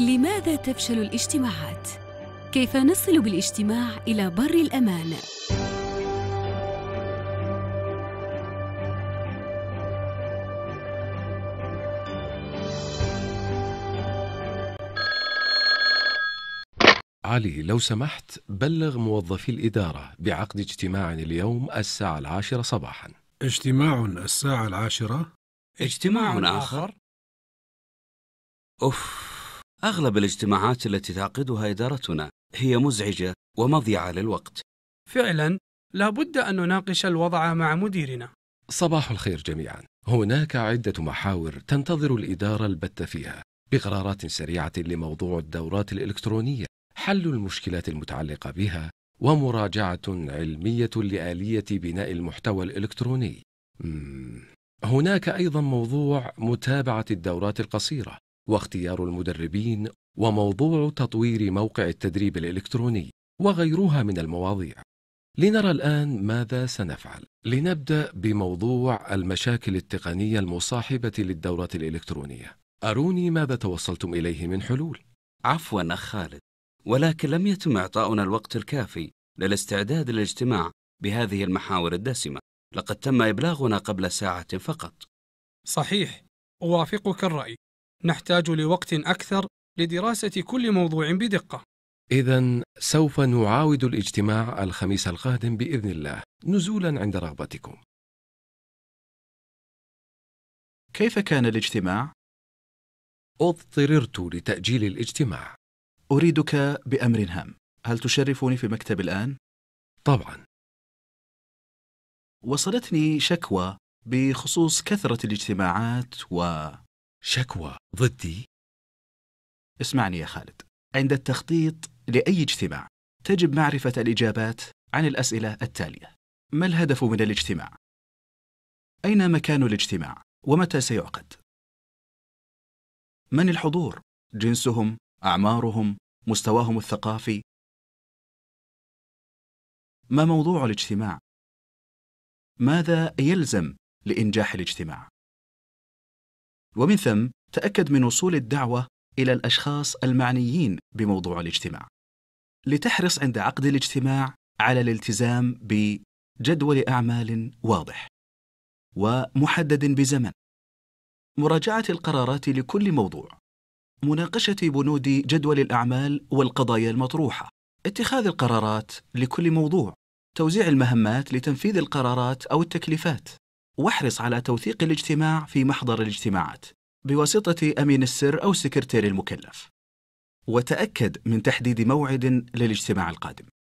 لماذا تفشل الاجتماعات؟ كيف نصل بالاجتماع إلى بر الأمان؟ علي لو سمحت بلغ موظفي الإدارة بعقد اجتماع اليوم الساعة العاشرة صباحا اجتماع الساعة العاشرة؟ اجتماع آخر؟ أوف أغلب الاجتماعات التي تعقدها إدارتنا هي مزعجة ومضيعة للوقت فعلا لابد أن نناقش الوضع مع مديرنا صباح الخير جميعا هناك عدة محاور تنتظر الإدارة البت فيها بقرارات سريعة لموضوع الدورات الإلكترونية حل المشكلات المتعلقة بها ومراجعة علمية لآلية بناء المحتوى الإلكتروني هناك أيضا موضوع متابعة الدورات القصيرة واختيار المدربين وموضوع تطوير موقع التدريب الالكتروني وغيرها من المواضيع لنرى الان ماذا سنفعل لنبدا بموضوع المشاكل التقنيه المصاحبه للدوره الالكترونيه اروني ماذا توصلتم اليه من حلول عفوا خالد ولكن لم يتم اعطاؤنا الوقت الكافي للاستعداد للاجتماع بهذه المحاور الدسمه لقد تم ابلاغنا قبل ساعه فقط صحيح اوافقك الراي نحتاج لوقت أكثر لدراسة كل موضوع بدقة. إذا سوف نعاود الاجتماع الخميس القادم بإذن الله، نزولا عند رغبتكم. كيف كان الاجتماع؟ اضطررت لتأجيل الاجتماع. أريدك بأمر هام، هل تشرفني في مكتب الآن؟ طبعا. وصلتني شكوى بخصوص كثرة الاجتماعات و... شكوى ضدي؟ اسمعني يا خالد عند التخطيط لأي اجتماع تجب معرفة الإجابات عن الأسئلة التالية ما الهدف من الاجتماع؟ أين مكان الاجتماع؟ ومتى سيعقد؟ من الحضور؟ جنسهم؟ أعمارهم؟ مستواهم الثقافي؟ ما موضوع الاجتماع؟ ماذا يلزم لإنجاح الاجتماع؟ ومن ثم تأكد من وصول الدعوة إلى الأشخاص المعنيين بموضوع الاجتماع. لتحرص عند عقد الاجتماع على الالتزام بجدول أعمال واضح ومحدد بزمن. مراجعة القرارات لكل موضوع. مناقشة بنود جدول الأعمال والقضايا المطروحة. اتخاذ القرارات لكل موضوع. توزيع المهمات لتنفيذ القرارات أو التكليفات. واحرص على توثيق الاجتماع في محضر الاجتماعات بواسطة أمين السر أو السكرتير المكلف وتأكد من تحديد موعد للاجتماع القادم